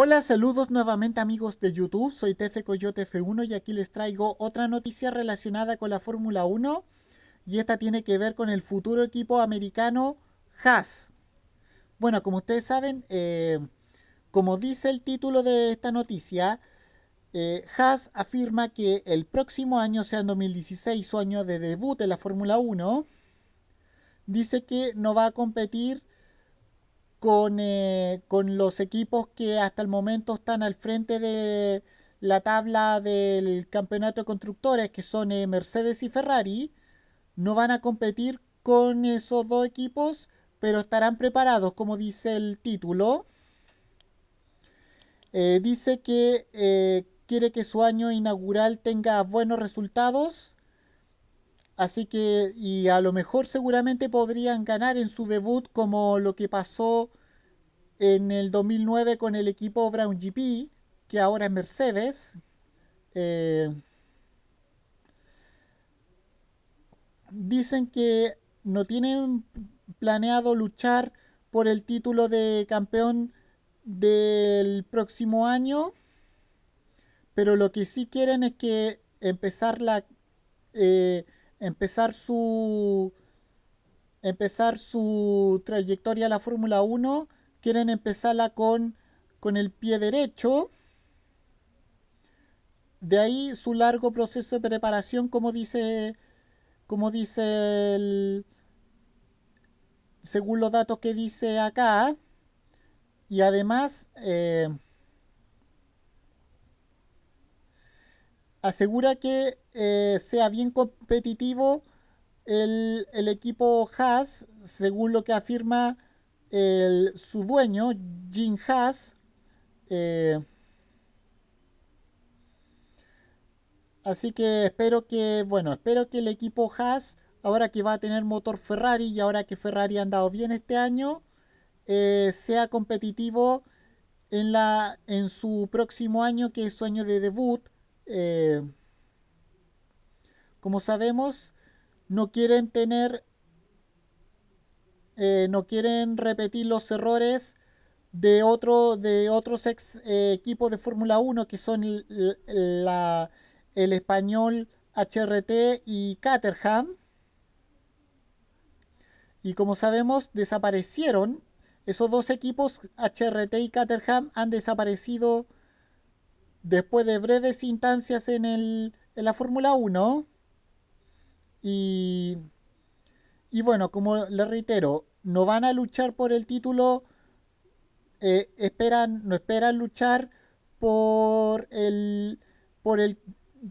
Hola, saludos nuevamente amigos de YouTube, soy Tefe Coyote F1 y aquí les traigo otra noticia relacionada con la Fórmula 1 y esta tiene que ver con el futuro equipo americano Haas. Bueno, como ustedes saben, eh, como dice el título de esta noticia, eh, Haas afirma que el próximo año, sea en 2016, su año de debut en la Fórmula 1, dice que no va a competir eh, con, los equipos que hasta el momento están al frente de la tabla del campeonato de constructores, que son eh, Mercedes y Ferrari, no van a competir con esos dos equipos, pero estarán preparados, como dice el título. Eh, dice que quiere que su año inaugural tenga buenos resultados Así que, y a lo mejor seguramente podrían ganar en su debut como lo que pasó en el 2009 con el equipo Brown GP, que ahora es Mercedes. Eh, dicen que no tienen planeado luchar por el título de campeón del próximo año, pero lo que sí quieren es que empezar la... Eh, empezar su empezar su trayectoria a la Fórmula 1, quieren empezarla con, con el pie derecho. De ahí su largo proceso de preparación, como dice, como dice el, según los datos que dice acá. Y además, eh, asegura que eh, sea bien competitivo el, equipo Haas, según lo que afirma su dueño, Jim Haas. Eh, así que espero que, bueno, espero que el equipo Haas, ahora que va a tener motor Ferrari y ahora que Ferrari ha andado bien este año, eh, sea competitivo en, la, en su próximo año, que es su año de debut eh, como sabemos, no quieren tener, eh, no quieren repetir los errores de, otro, de otros eh, equipos de Fórmula 1 que son el, el español HRT y Caterham. Y como sabemos, desaparecieron. Esos dos equipos, HRT y Caterham, han desaparecido después de breves instancias en, el, en la Fórmula 1. Y, bueno, como le reitero, no van a luchar por el título, eh, esperan, no esperan luchar por el, por el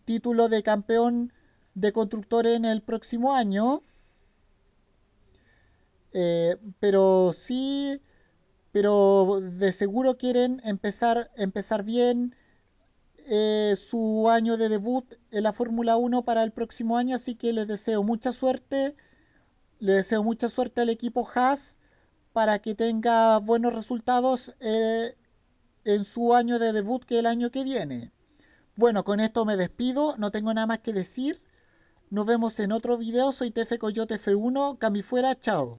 título de campeón de constructor en el próximo año. Eh, pero sí, pero de seguro quieren empezar, empezar bien eh, su año de debut en la Fórmula 1 para el próximo año, así que les deseo mucha suerte. Le deseo mucha suerte al equipo Haas para que tenga buenos resultados eh, en su año de debut que el año que viene. Bueno, con esto me despido, no tengo nada más que decir. Nos vemos en otro video, soy TF Coyote F1, Cami fuera, chao.